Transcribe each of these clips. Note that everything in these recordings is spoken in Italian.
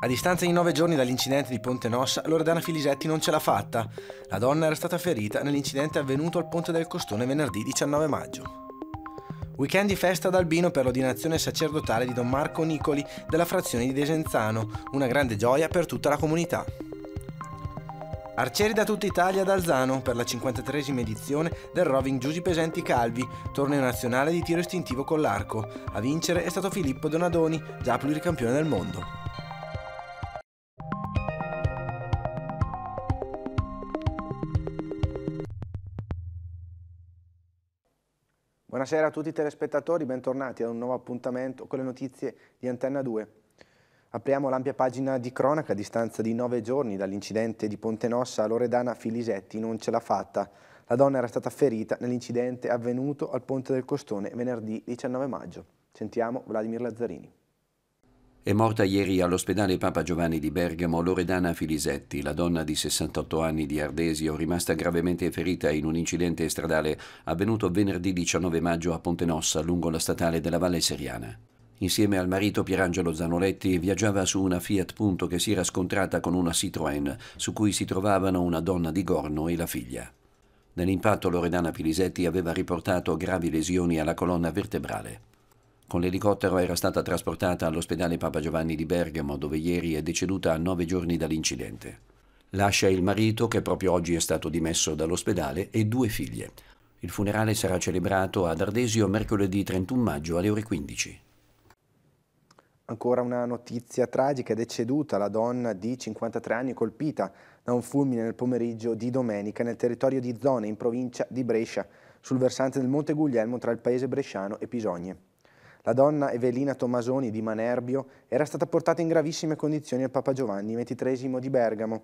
A distanza di nove giorni dall'incidente di Ponte Nossa, Loredana Filisetti non ce l'ha fatta. La donna era stata ferita nell'incidente avvenuto al Ponte del Costone venerdì 19 maggio. Weekend di festa ad Albino per l'ordinazione sacerdotale di Don Marco Nicoli della frazione di Desenzano, una grande gioia per tutta la comunità. Arcieri da tutta Italia ad Alzano per la 53esima edizione del Roving Giusi Pesenti Calvi, torneo nazionale di tiro istintivo con l'arco. A vincere è stato Filippo Donadoni, già pluricampione del mondo. Buonasera a tutti i telespettatori, bentornati ad un nuovo appuntamento con le notizie di Antenna 2. Apriamo l'ampia pagina di cronaca a distanza di nove giorni dall'incidente di Ponte Nossa a Loredana Filisetti non ce l'ha fatta. La donna era stata ferita nell'incidente avvenuto al Ponte del Costone venerdì 19 maggio. Sentiamo Vladimir Lazzarini. È morta ieri all'ospedale Papa Giovanni di Bergamo Loredana Filisetti, la donna di 68 anni di Ardesio, rimasta gravemente ferita in un incidente stradale avvenuto venerdì 19 maggio a Pontenossa lungo la statale della Valle Seriana. Insieme al marito Pierangelo Zanoletti viaggiava su una Fiat Punto che si era scontrata con una Citroën, su cui si trovavano una donna di Gorno e la figlia. Nell'impatto Loredana Filisetti aveva riportato gravi lesioni alla colonna vertebrale. Con l'elicottero era stata trasportata all'ospedale Papa Giovanni di Bergamo, dove ieri è deceduta a nove giorni dall'incidente. Lascia il marito, che proprio oggi è stato dimesso dall'ospedale, e due figlie. Il funerale sarà celebrato ad Ardesio mercoledì 31 maggio alle ore 15. Ancora una notizia tragica, è deceduta la donna di 53 anni colpita da un fulmine nel pomeriggio di domenica nel territorio di Zone in provincia di Brescia, sul versante del Monte Guglielmo tra il paese bresciano e Pisogne. La donna Evelina Tomasoni di Manerbio era stata portata in gravissime condizioni al Papa Giovanni XXIII di Bergamo.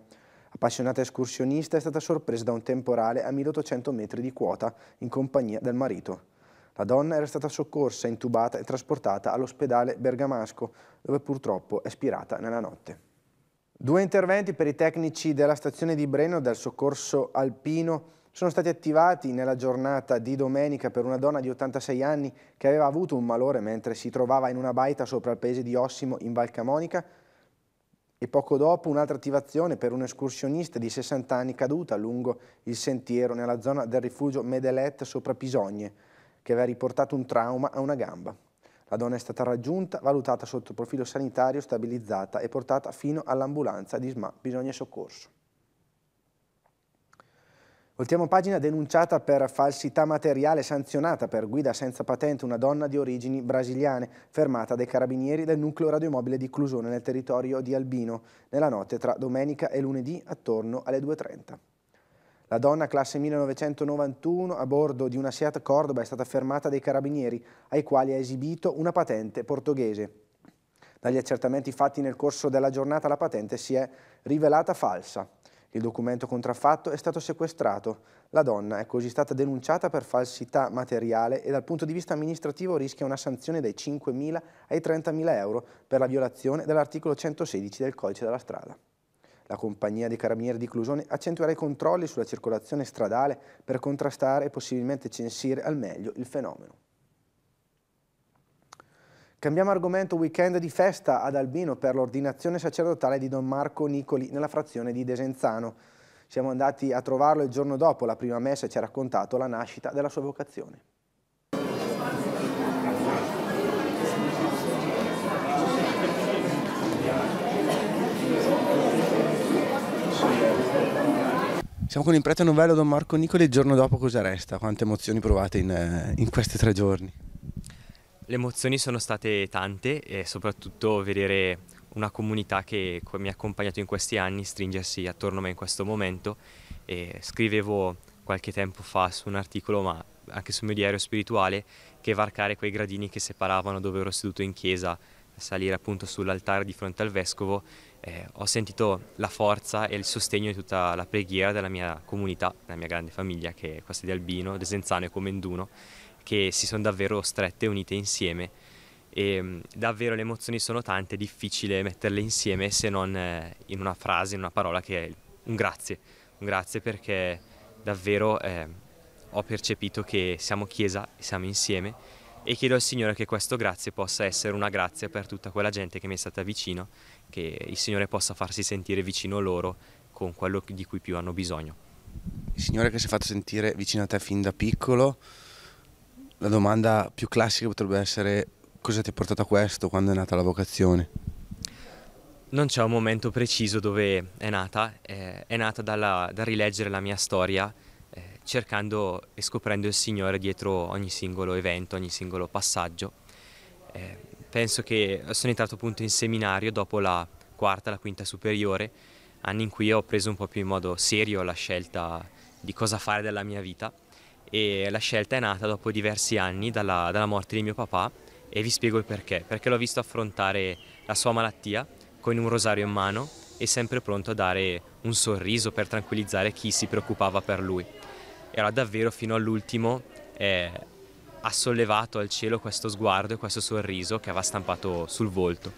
Appassionata escursionista è stata sorpresa da un temporale a 1800 metri di quota in compagnia del marito. La donna era stata soccorsa, intubata e trasportata all'ospedale bergamasco, dove purtroppo è spirata nella notte. Due interventi per i tecnici della stazione di Breno del soccorso alpino sono stati attivati nella giornata di domenica per una donna di 86 anni che aveva avuto un malore mentre si trovava in una baita sopra il paese di Ossimo in Val Camonica e poco dopo un'altra attivazione per un escursionista di 60 anni caduta lungo il sentiero nella zona del rifugio Medelet sopra Pisogne che aveva riportato un trauma a una gamba. La donna è stata raggiunta, valutata sotto profilo sanitario, stabilizzata e portata fino all'ambulanza di SMA Bisogna Soccorso. Voltiamo pagina denunciata per falsità materiale sanzionata per guida senza patente una donna di origini brasiliane fermata dai carabinieri del nucleo radiomobile di Clusone nel territorio di Albino nella notte tra domenica e lunedì attorno alle 2.30. La donna classe 1991 a bordo di una Seat Cordoba è stata fermata dai carabinieri ai quali ha esibito una patente portoghese. Dagli accertamenti fatti nel corso della giornata la patente si è rivelata falsa. Il documento contraffatto è stato sequestrato. La donna è così stata denunciata per falsità materiale e dal punto di vista amministrativo rischia una sanzione dai 5.000 ai 30.000 euro per la violazione dell'articolo 116 del codice della strada. La compagnia dei carabinieri di Clusone accentuerà i controlli sulla circolazione stradale per contrastare e possibilmente censire al meglio il fenomeno. Cambiamo argomento weekend di festa ad Albino per l'ordinazione sacerdotale di Don Marco Nicoli nella frazione di Desenzano. Siamo andati a trovarlo il giorno dopo la prima messa e ci ha raccontato la nascita della sua vocazione. Siamo con il prete novello Don Marco Nicoli il giorno dopo cosa resta? Quante emozioni provate in, eh, in questi tre giorni? Le emozioni sono state tante e soprattutto vedere una comunità che mi ha accompagnato in questi anni stringersi attorno a me in questo momento e scrivevo qualche tempo fa su un articolo ma anche sul mio diario spirituale che varcare quei gradini che separavano dove ero seduto in chiesa salire appunto sull'altare di fronte al vescovo eh, ho sentito la forza e il sostegno di tutta la preghiera della mia comunità, della mia grande famiglia che è questa di Albino, Desenzano e Comenduno che si sono davvero strette e unite insieme e ehm, davvero le emozioni sono tante, è difficile metterle insieme se non eh, in una frase, in una parola che è un grazie, un grazie perché davvero eh, ho percepito che siamo chiesa e siamo insieme e chiedo al Signore che questo grazie possa essere una grazia per tutta quella gente che mi è stata vicino, che il Signore possa farsi sentire vicino loro con quello di cui più hanno bisogno. Il Signore che si è fatto sentire vicino a te fin da piccolo, la domanda più classica potrebbe essere cosa ti ha portato a questo, quando è nata la vocazione? Non c'è un momento preciso dove è nata, eh, è nata dalla, da rileggere la mia storia eh, cercando e scoprendo il Signore dietro ogni singolo evento, ogni singolo passaggio. Eh, penso che sono entrato appunto in seminario dopo la quarta, la quinta superiore, anni in cui ho preso un po' più in modo serio la scelta di cosa fare della mia vita e la scelta è nata dopo diversi anni dalla, dalla morte di mio papà e vi spiego il perché, perché l'ho visto affrontare la sua malattia con un rosario in mano e sempre pronto a dare un sorriso per tranquillizzare chi si preoccupava per lui. E allora davvero fino all'ultimo eh, ha sollevato al cielo questo sguardo e questo sorriso che aveva stampato sul volto.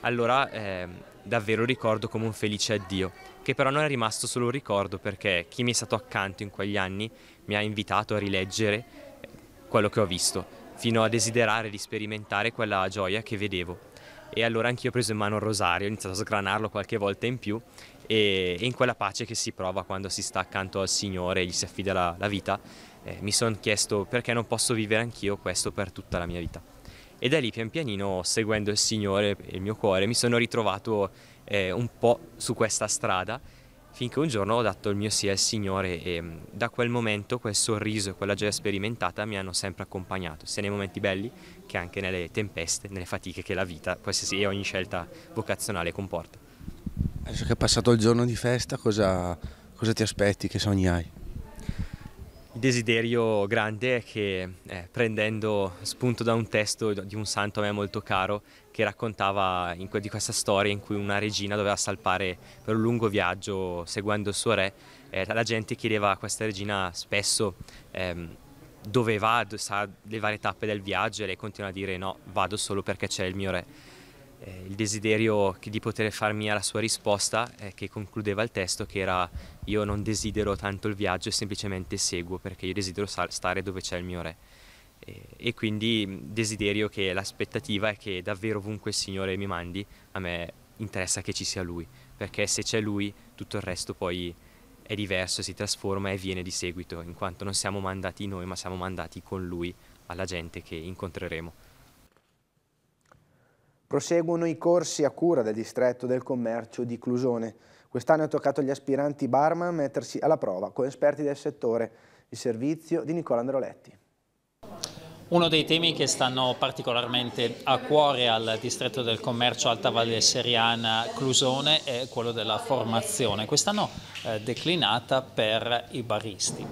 Allora eh, davvero ricordo come un felice addio, che però non è rimasto solo un ricordo perché chi mi è stato accanto in quegli anni mi ha invitato a rileggere eh, quello che ho visto, fino a desiderare di sperimentare quella gioia che vedevo. E allora anch'io ho preso in mano il rosario, ho iniziato a sgranarlo qualche volta in più e, in quella pace che si prova quando si sta accanto al Signore e gli si affida la, la vita, eh, mi sono chiesto perché non posso vivere anch'io questo per tutta la mia vita. E da lì pian pianino, seguendo il Signore e il mio cuore, mi sono ritrovato eh, un po' su questa strada finché un giorno ho dato il mio sì al Signore e mm, da quel momento quel sorriso e quella gioia sperimentata mi hanno sempre accompagnato, sia nei momenti belli che anche nelle tempeste, nelle fatiche che la vita, qualsiasi e ogni scelta vocazionale comporta. Adesso che è passato il giorno di festa, cosa, cosa ti aspetti, che sogni hai? Il desiderio grande è che eh, prendendo spunto da un testo di un santo a me molto caro che raccontava in, di questa storia in cui una regina doveva salpare per un lungo viaggio seguendo il suo re, eh, la gente chiedeva a questa regina spesso ehm, dove va, sa le varie tappe del viaggio e lei continua a dire no, vado solo perché c'è il mio re eh, il desiderio di poter far mia la sua risposta eh, che concludeva il testo che era io non desidero tanto il viaggio e semplicemente seguo perché io desidero stare dove c'è il mio re e quindi mm, desiderio che l'aspettativa è che davvero ovunque il Signore mi mandi, a me interessa che ci sia Lui, perché se c'è Lui tutto il resto poi è diverso, si trasforma e viene di seguito, in quanto non siamo mandati noi, ma siamo mandati con Lui alla gente che incontreremo. Proseguono i corsi a cura del distretto del commercio di Clusone. Quest'anno è toccato agli aspiranti barman mettersi alla prova con esperti del settore. Il servizio di Nicola Androletti. Uno dei temi che stanno particolarmente a cuore al distretto del commercio Alta Valle Seriana Clusone è quello della formazione, quest'anno eh, declinata per i baristi.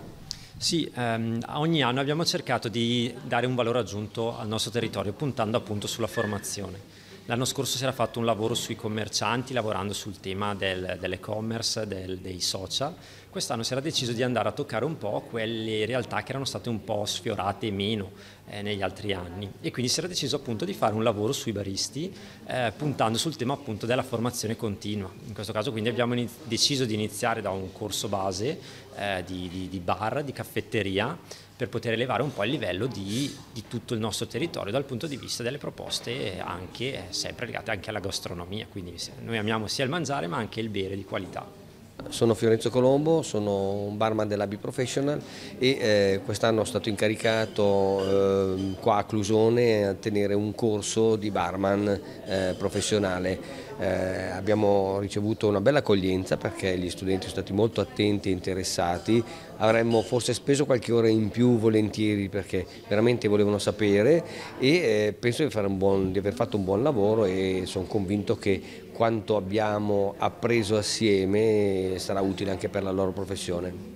Sì, ehm, ogni anno abbiamo cercato di dare un valore aggiunto al nostro territorio puntando appunto sulla formazione. L'anno scorso si era fatto un lavoro sui commercianti lavorando sul tema del, dell'e-commerce, del, dei social. Quest'anno si era deciso di andare a toccare un po' quelle realtà che erano state un po' sfiorate meno eh, negli altri anni e quindi si era deciso appunto di fare un lavoro sui baristi eh, puntando sul tema appunto della formazione continua. In questo caso quindi abbiamo deciso di iniziare da un corso base eh, di, di, di bar, di caffetteria per poter elevare un po' il livello di, di, tutto il nostro territorio dal punto di vista delle proposte anche eh, sempre legate anche alla gastronomia, quindi noi amiamo sia il mangiare ma anche il bere di qualità. Sono Fiorenzo Colombo, sono un barman dell'Abi Professional e eh, quest'anno sono stato incaricato eh, qua a Clusone a tenere un corso di barman eh, professionale. Eh, abbiamo ricevuto una bella accoglienza perché gli studenti sono stati molto attenti e interessati. Avremmo forse speso qualche ora in più volentieri perché veramente volevano sapere e eh, penso di, buon, di aver fatto un buon lavoro e sono convinto che quanto abbiamo appreso assieme sarà utile anche per la loro professione.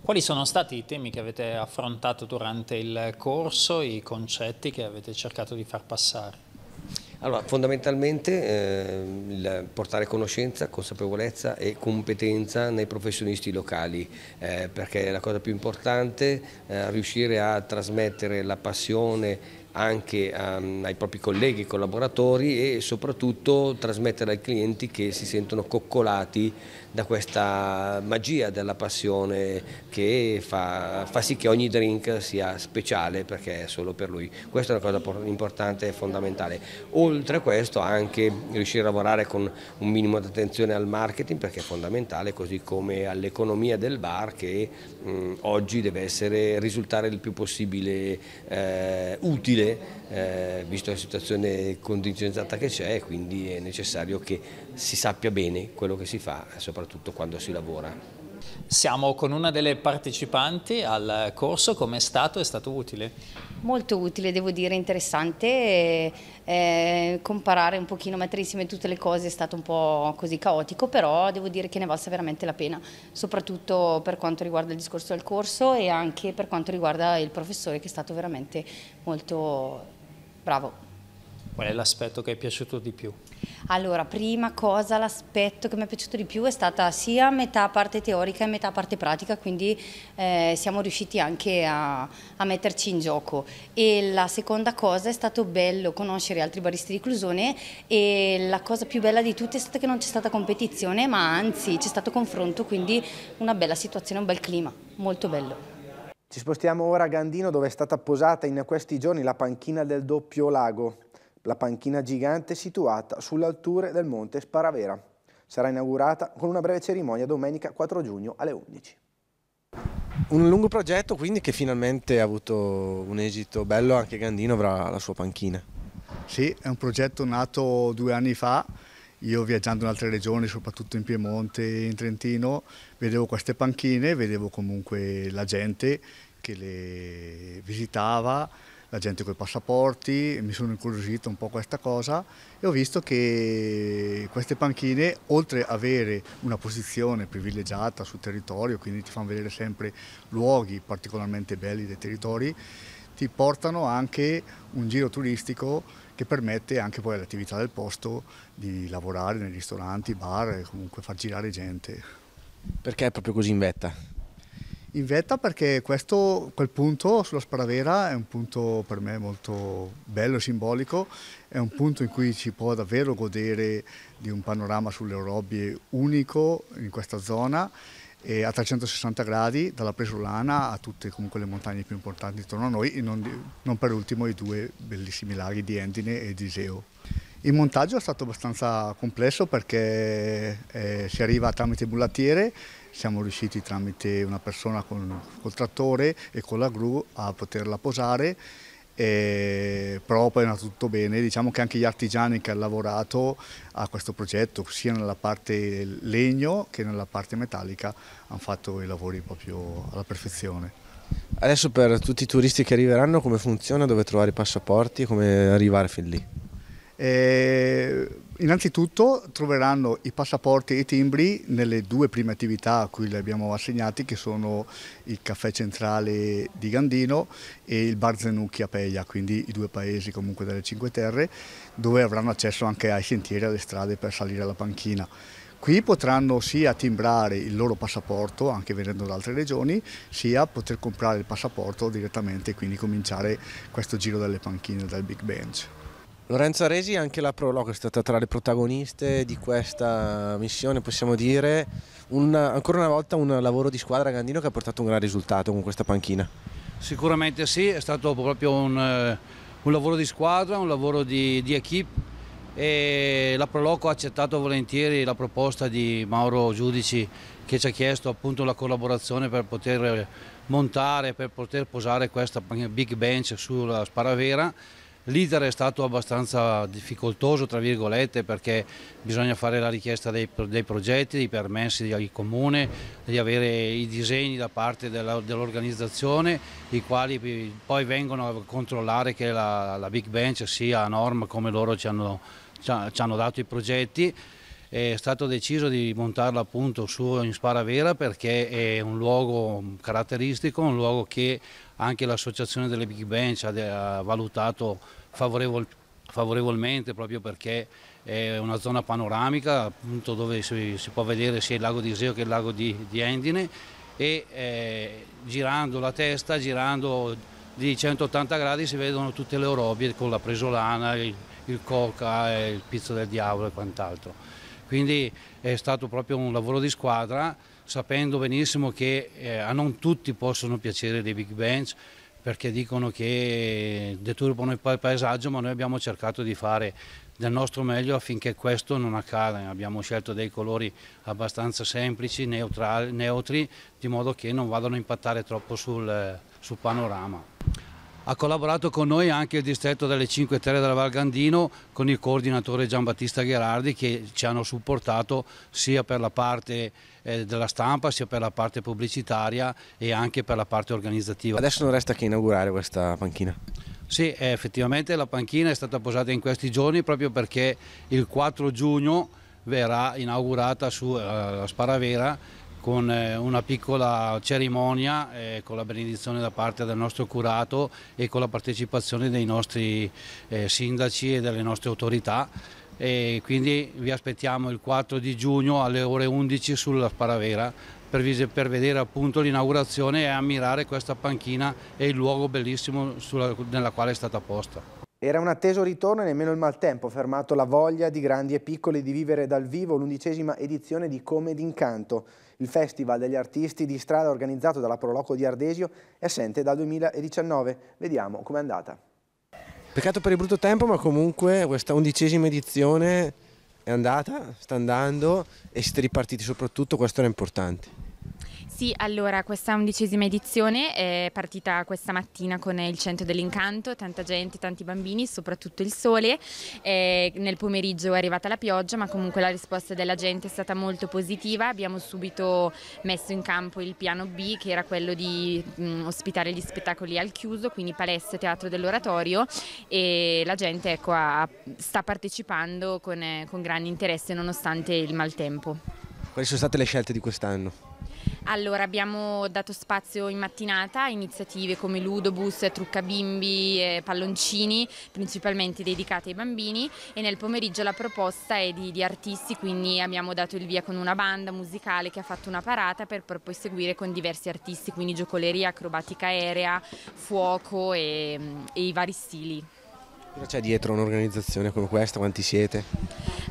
Quali sono stati i temi che avete affrontato durante il corso, i concetti che avete cercato di far passare? Allora, fondamentalmente eh, portare conoscenza, consapevolezza e competenza nei professionisti locali, eh, perché la cosa più importante è eh, riuscire a trasmettere la passione anche um, ai propri colleghi, e collaboratori e soprattutto trasmettere ai clienti che si sentono coccolati da questa magia della passione che fa, fa, sì che ogni drink sia speciale perché è solo per lui. Questa è una cosa importante e fondamentale. Oltre a questo anche riuscire a lavorare con un minimo di attenzione al marketing perché è fondamentale così come all'economia del bar che mh, oggi deve essere, risultare il più possibile eh, utile eh, visto la situazione condizionata che c'è quindi è necessario che si sappia bene quello che si fa, soprattutto quando si lavora. Siamo con una delle partecipanti al corso, com'è stato? È stato utile? Molto utile, devo dire, interessante. Eh, eh comparare un pochino, mettere insieme tutte le cose è stato un po' così caotico, però devo dire che ne valsa veramente la pena, soprattutto per quanto riguarda il discorso del corso e anche per quanto riguarda il professore che è stato veramente molto bravo. Qual è l'aspetto che è piaciuto di più? Allora, prima cosa, l'aspetto che mi è piaciuto di più è stata sia metà parte teorica e metà parte pratica, quindi eh, siamo riusciti anche a, a, metterci in gioco. E la seconda cosa è stato bello conoscere altri baristi di Clusone e la cosa più bella di tutte è stata che non c'è stata competizione, ma anzi c'è stato confronto, quindi una bella situazione, un bel clima, molto bello. Ci spostiamo ora a Gandino dove è stata posata in questi giorni la panchina del doppio lago la panchina gigante situata sull'alture del monte Sparavera. Sarà inaugurata con una breve cerimonia domenica 4 giugno alle 11. Un lungo progetto quindi che finalmente ha avuto un esito bello, anche Gandino avrà la sua panchina. Sì, è un progetto nato due anni fa, io viaggiando in altre regioni, soprattutto in Piemonte e in Trentino, vedevo queste panchine, vedevo comunque la gente che le visitava la gente con i passaporti, mi sono incuriosito un po' questa cosa e ho visto che queste panchine, oltre ad avere una posizione privilegiata sul territorio, quindi ti fanno vedere sempre luoghi particolarmente belli dei territori, ti portano anche un giro turistico che permette anche poi all'attività del posto di lavorare nei ristoranti, bar e comunque far girare gente. Perché è proprio così in vetta? in vetta perché questo, quel punto sulla Spravera è un punto per me molto bello e simbolico, è un punto in cui si può davvero godere di un panorama sulle Orobie unico in questa zona e a 360 gradi dalla Presulana a tutte comunque le montagne più importanti intorno a noi e non, non per ultimo i due bellissimi laghi di Endine e di Iseo. Il montaggio è stato abbastanza complesso perché eh, si arriva tramite bullattiere siamo riusciti tramite una persona con col trattore e con la gru a poterla posare e però poi è andato tutto bene, diciamo che anche gli artigiani che hanno lavorato a questo progetto sia nella parte legno che nella parte metallica hanno fatto i lavori proprio alla perfezione. Adesso per tutti i turisti che arriveranno come funziona, dove trovare i passaporti e come arrivare fin lì? E eh, Innanzitutto troveranno i passaporti e i timbri nelle due prime attività a cui li abbiamo assegnati che sono il caffè centrale di Gandino e il bar Zenucchi a Peglia, quindi i due paesi comunque delle Cinque Terre dove avranno accesso anche ai sentieri e alle strade per salire alla panchina. Qui potranno sia timbrare il loro passaporto, anche venendo da altre regioni, sia poter comprare il passaporto direttamente e quindi cominciare questo giro delle panchine del Big Bench. Lorenza Resi, anche la Proloco è stata tra le protagoniste di questa missione, possiamo dire una, ancora una volta un lavoro di squadra Gandino che ha portato un gran risultato con questa panchina. Sicuramente sì, è stato proprio un, eh, un lavoro di squadra, un lavoro di, di equipe e la Proloco ha accettato volentieri la proposta di Mauro Giudici che ci ha chiesto appunto la collaborazione per poter montare, per poter posare questa big bench sulla Sparavera L'iter è stato abbastanza difficoltoso, tra virgolette, perché bisogna fare la richiesta dei, dei progetti, dei permessi al comune, di avere i disegni da parte dell'organizzazione, dell i quali poi vengono a controllare che la, la Big Bench sia a norma come loro ci hanno, ci hanno dato i progetti è stato deciso di montarla appunto su in Sparavera perché è un luogo caratteristico, un luogo che anche l'associazione delle Big Bench ha valutato favorevol favorevolmente proprio perché è una zona panoramica appunto dove si, si, può vedere sia il lago di Iseo che il lago di, di Endine e eh, girando la testa, girando di 180 gradi si vedono tutte le orobie con la presolana, il, il coca, il pizzo del diavolo e quant'altro. Quindi è stato proprio un lavoro di squadra, sapendo benissimo che eh, a non tutti possono piacere dei big bench, perché dicono che deturbano il paesaggio, ma noi abbiamo cercato di fare del nostro meglio affinché questo non accada. Abbiamo scelto dei colori abbastanza semplici, neutrali, neutri, di modo che non vadano a impattare troppo sul, eh, sul panorama. Ha collaborato con noi anche il distretto delle 5 Terre della Val Gandino con il coordinatore Giambattista Gherardi che ci hanno supportato sia per la parte eh, della stampa sia per la parte pubblicitaria e anche per la parte organizzativa. Adesso non resta che inaugurare questa panchina. Sì, eh, effettivamente la panchina è stata posata in questi giorni proprio perché il 4 giugno verrà inaugurata su sulla eh, Sparavera con eh, una piccola cerimonia eh, con la benedizione da parte del nostro curato e con la partecipazione dei nostri eh, sindaci e delle nostre autorità. E quindi vi aspettiamo il 4 di giugno alle ore 11 sulla Sparavera per, per vedere appunto l'inaugurazione e ammirare questa panchina e il luogo bellissimo sulla, nella quale è stata posta. Era un atteso ritorno e nemmeno il maltempo fermato la voglia di grandi e piccoli di vivere dal vivo l'undicesima edizione di Come d'Incanto. Il Festival degli Artisti di Strada organizzato dalla Proloco di Ardesio è assente dal 2019. Vediamo com'è andata. Peccato per il brutto tempo ma comunque questa undicesima edizione è andata, sta andando e siete ripartiti soprattutto, questo era importante. Sì, allora questa undicesima edizione è partita questa mattina con il Centro dell'Incanto, tanta gente, tanti bambini, soprattutto il sole. Eh, nel pomeriggio è arrivata la pioggia, ma comunque la risposta della gente è stata molto positiva. Abbiamo subito messo in campo il piano B, che era quello di mh, mm, ospitare gli spettacoli al chiuso, quindi palestra, e teatro dell'oratorio e la gente ecco, ha, sta partecipando con, eh, con grande interesse nonostante il maltempo. Quali sono state le scelte di quest'anno? Allora, abbiamo dato spazio in mattinata a iniziative come Ludobus, Trucca Bimbi, Palloncini, principalmente dedicate ai bambini e nel pomeriggio la proposta è di, di, artisti, quindi abbiamo dato il via con una banda musicale che ha fatto una parata per poi seguire con diversi artisti, quindi giocoleria, acrobatica aerea, fuoco e, e i vari stili. Cosa c'è dietro un'organizzazione come questa? Quanti siete?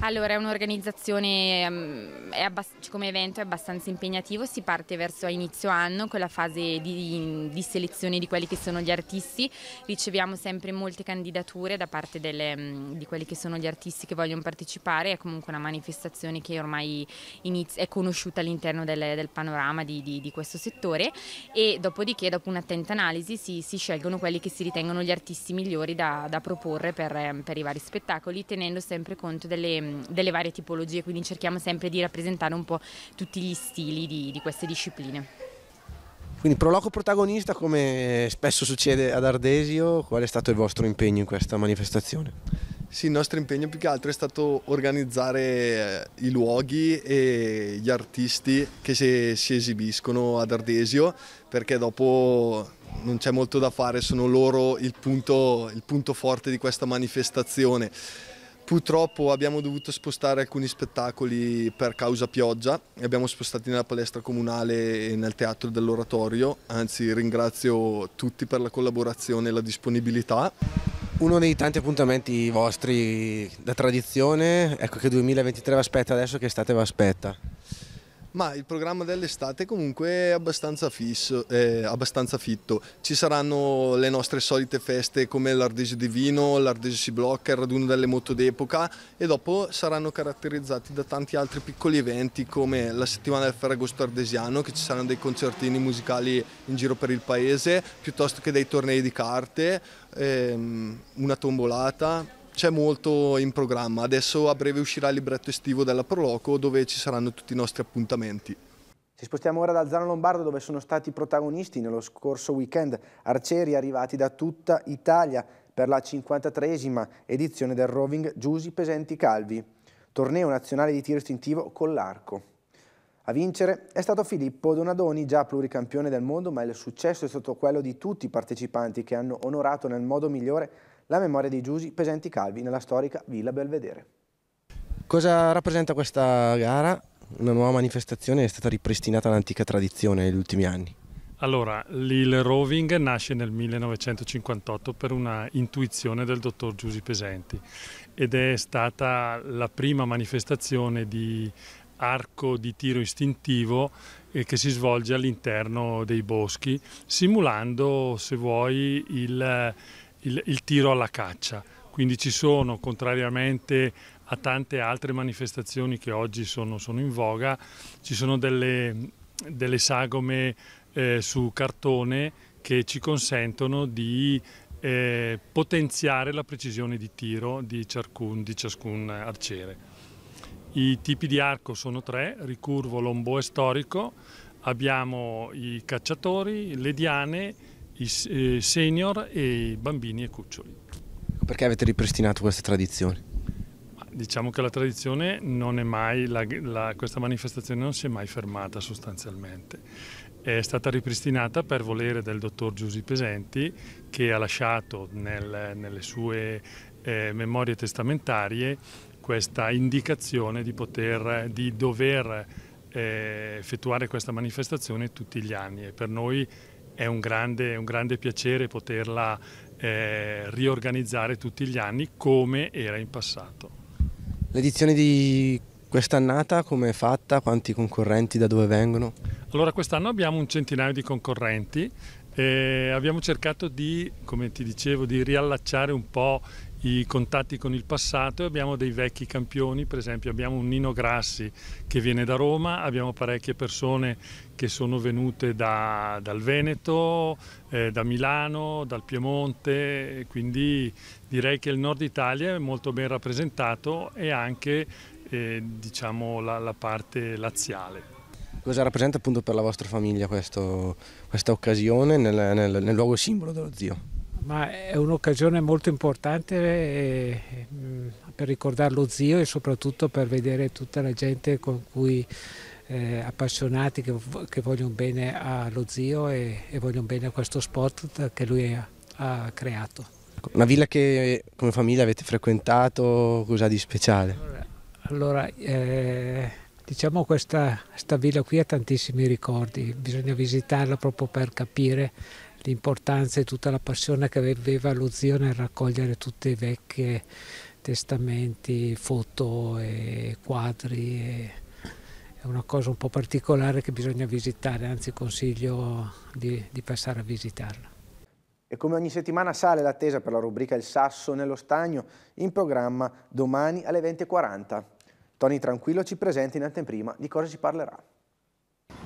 Allora è un'organizzazione, ehm, come evento è abbastanza impegnativo, si parte verso inizio anno con la fase di, di, selezione di quelli che sono gli artisti, riceviamo sempre molte candidature da parte delle, mm, di quelli che sono gli artisti che vogliono partecipare, è comunque una manifestazione che ormai inizia, è conosciuta all'interno del, del, panorama di, di, di, questo settore e dopodiché dopo un'attenta analisi si, si, scelgono quelli che si ritengono gli artisti migliori da, da proporre riproporre per, ehm, per, i vari spettacoli tenendo sempre conto delle, delle, varie tipologie, quindi cerchiamo sempre di rappresentare un po' tutti gli stili di, di queste discipline. Quindi Proloco protagonista, come spesso succede ad Ardesio, qual è stato il vostro impegno in questa manifestazione? Sì, il nostro impegno più che altro è stato organizzare eh, i luoghi e gli artisti che si, si esibiscono ad Ardesio perché dopo non c'è molto da fare, sono loro il punto, il punto forte di questa manifestazione. Purtroppo abbiamo dovuto spostare alcuni spettacoli per causa pioggia, li abbiamo spostati nella palestra comunale e nel teatro dell'oratorio, anzi ringrazio tutti per la collaborazione e la disponibilità uno dei tanti appuntamenti vostri da tradizione, ecco che 2023 vi aspetta adesso, che estate vi aspetta? Ma il programma dell'estate comunque è abbastanza fisso, è abbastanza fitto. Ci saranno le nostre solite feste come l'Ardesio Divino, l'Ardesio Si Blocca, il raduno delle moto d'epoca e dopo saranno caratterizzati da tanti altri piccoli eventi come la settimana del Ferragosto Ardesiano che ci saranno dei concertini musicali in giro per il paese piuttosto che dei tornei di carte, ehm, una tombolata c'è molto in programma. Adesso a breve uscirà il libretto estivo della Proloco dove ci saranno tutti i nostri appuntamenti. Ci spostiamo ora dal Zano Lombardo dove sono stati protagonisti nello scorso weekend arcieri arrivati da tutta Italia per la 53esima edizione del Roving Giusi Pesenti Calvi, torneo nazionale di tiro istintivo con l'arco. A vincere è stato Filippo Donadoni, già pluricampione del mondo, ma il successo è stato quello di tutti i partecipanti che hanno onorato nel modo migliore la memoria di Giusi presenti Calvi nella storica Villa Belvedere. Cosa rappresenta questa gara? Una nuova manifestazione è stata ripristinata l'antica tradizione negli ultimi anni. Allora, l'Il Roving nasce nel 1958 per una intuizione del dottor Giusi Pesenti ed è stata la prima manifestazione di arco di tiro istintivo eh, che si svolge all'interno dei boschi, simulando, se vuoi, il, il, il tiro alla caccia. Quindi ci sono, contrariamente a tante altre manifestazioni che oggi sono, sono in voga, ci sono delle, delle sagome eh, su cartone che ci consentono di eh, potenziare la precisione di tiro di ciascun, di ciascun arciere. I tipi di arco sono tre, ricurvo, lombo e storico, abbiamo i cacciatori, le diane i eh, senior e i bambini e cuccioli. Perché avete ripristinato questa tradizione? Diciamo che la tradizione non è mai, la, la, questa manifestazione non si è mai fermata sostanzialmente. È stata ripristinata per volere del dottor Giuseppe Pesenti che ha lasciato nel, nelle sue eh, memorie testamentarie questa indicazione di, poter, di dover eh, effettuare questa manifestazione tutti gli anni e per noi è un grande, un grande piacere poterla eh, riorganizzare tutti gli anni come era in passato. L'edizione di quest'annata come è fatta? Quanti concorrenti? Da dove vengono? Allora quest'anno abbiamo un centinaio di concorrenti, eh, abbiamo cercato di, come ti dicevo, di riallacciare un po' i contatti con il passato e abbiamo dei vecchi campioni, per esempio abbiamo un Nino Grassi che viene da Roma, abbiamo parecchie persone che sono venute da, dal Veneto, eh, da Milano, dal Piemonte, quindi direi che il nord Italia è molto ben rappresentato e anche eh, diciamo, la, la parte laziale. Cosa rappresenta appunto per la vostra famiglia questo, questa occasione nel, nel, nel luogo simbolo dello zio? Ma è un'occasione molto importante eh, mm, per ricordare lo zio e soprattutto per vedere tutta la gente con cui eh, appassionati che, che, vogliono bene allo zio e, e, vogliono bene a questo sport che lui ha, ha creato. Ecco, una villa che come famiglia avete frequentato, cosa di speciale? Allora, eh, diciamo questa, questa villa qui ha tantissimi ricordi, bisogna visitarla proprio per capire l'importanza e tutta la passione che aveva lo zio nel raccogliere tutte le vecchie testamenti, foto e quadri. E è una cosa un po' particolare che bisogna visitare, anzi consiglio di, di passare a visitarla. E come ogni settimana sale l'attesa per la rubrica Il Sasso nello Stagno, in programma domani alle 20.40. Tony Tranquillo ci presenta in anteprima di cosa si parlerà.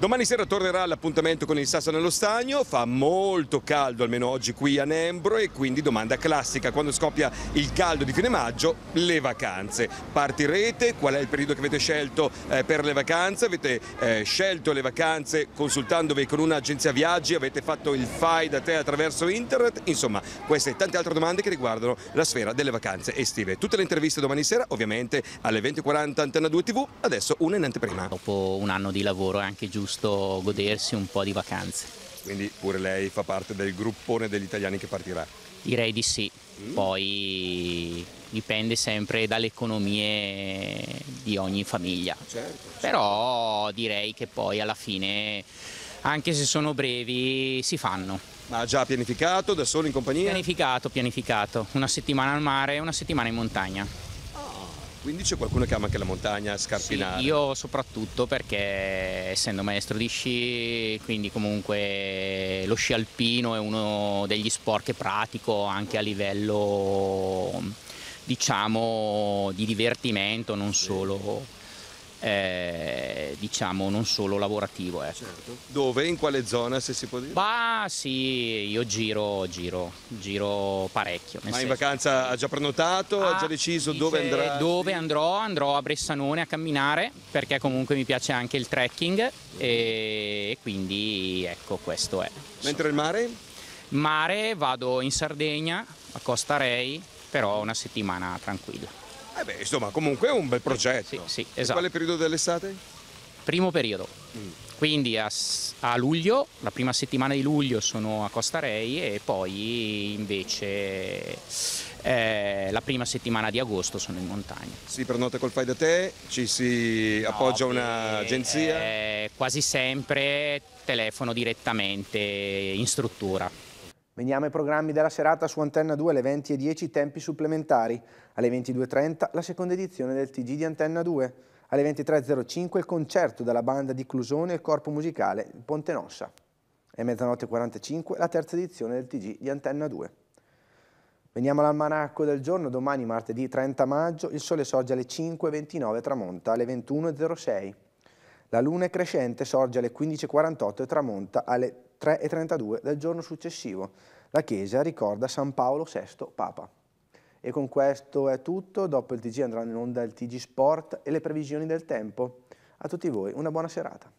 Domani sera tornerà l'appuntamento con il Sasso nello Stagno, fa molto caldo almeno oggi qui a Nembro e quindi domanda classica, quando scoppia il caldo di fine maggio, le vacanze. Partirete? Qual è il periodo che avete scelto eh, per le vacanze? Avete eh, scelto le vacanze consultandovi con un'agenzia viaggi? Avete fatto il fai da te attraverso internet? Insomma, queste e tante altre domande che riguardano la sfera delle vacanze estive. Tutte le interviste domani sera, ovviamente alle 20.40 Antenna 2 TV, adesso una in anteprima. Dopo un anno di lavoro è anche giusto piuttosto godersi un po' di vacanze. Quindi pure lei fa parte del gruppone degli italiani che partirà? Direi di sì, mm. poi dipende sempre dalle economie di ogni famiglia. Certo, certo. Però direi che poi alla fine, anche se sono brevi, si fanno. Ma già pianificato, da solo in compagnia? Pianificato, pianificato. Una settimana al mare e una settimana in montagna. Quindi c'è qualcuno che ama anche la montagna, scarpinare? Sì, io soprattutto perché essendo maestro di sci, quindi comunque lo sci alpino è uno degli sport che pratico anche a livello diciamo di divertimento, non solo eh, diciamo non solo lavorativo. Eh. Certo. Dove? In quale zona se si può dire? Bah sì, io giro, giro, giro parecchio. Ma senso. in vacanza ha già prenotato, ah, ha già deciso dove andrà? Dove andrò? Andrò a Bressanone a camminare perché comunque mi piace anche il trekking e quindi ecco questo è. Mentre il mare? Mare vado in Sardegna, a Costa Rei, però una settimana tranquilla. Eh beh, insomma, comunque è un bel progetto. Sì, sì esatto. quale periodo dell'estate? Primo periodo. Mm. Quindi a, a, luglio, la prima settimana di luglio sono a Costa Rei e poi invece eh, la prima settimana di agosto sono in montagna. Si prenota col fai da te, ci si no, appoggia a un'agenzia? Eh, eh, quasi sempre telefono direttamente in struttura. Veniamo ai programmi della serata su Antenna 2 alle 20.10 tempi supplementari, alle 22.30 la seconda edizione del TG di Antenna 2, alle 23.05 il concerto della banda di Clusone e il corpo musicale Ponte Nossa e a mezzanotte 45 la terza edizione del TG di Antenna 2. Veniamo all'almanacco del giorno, domani martedì 30 maggio il sole sorge alle 5.29 e tramonta alle 21.06. La luna è crescente, sorge alle 15.48 e tramonta alle 13.00. 3.32 del giorno successivo. La Chiesa ricorda San Paolo VI Papa. E con questo è tutto, dopo il TG andranno in onda il TG Sport e le previsioni del tempo. A tutti voi una buona serata.